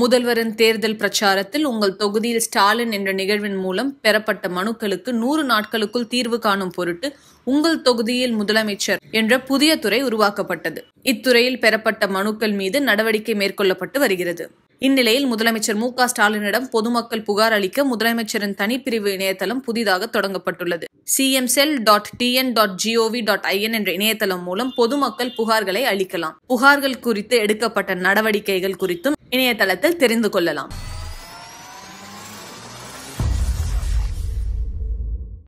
முதல்வரின் தேர்தல் பிரச்சாரத்தில் உங்கள் தொகுதியில் ஸ்டாலின் என்ற நிகழ்வின் மூலம் பெறப்பட்ட மனுக்களுக்கு நூறு நாட்களுக்குள் தீர்வு காணும் பொருட்டு உங்கள் தொகுதியில் முதலமைச்சர் என்ற புதிய துறை உருவாக்கப்பட்டது இத்துறையில் பெறப்பட்ட மனுக்கள் மீது நடவடிக்கை மேற்கொள்ளப்பட்டு வருகிறது இந்நிலையில் முதலமைச்சர் மு க ஸ்டாலினிடம் பொதுமக்கள் புகார் அளிக்க முதலமைச்சரின் தனிப்பிரிவு இணையதளம் புதிதாக தொடங்கப்பட்டுள்ளது CM cell dot TN dot GOV dot IN என்ற இணையதளம் மூலம் பொதுமக்கள் புகார்களை அளிக்கலாம் புகார்கள் குறித்து எடுக்கப்பட்ட நடவடிக்கைகள் குறித்தும் இணையதளத்தில் தெரிந்து கொள்ளலாம்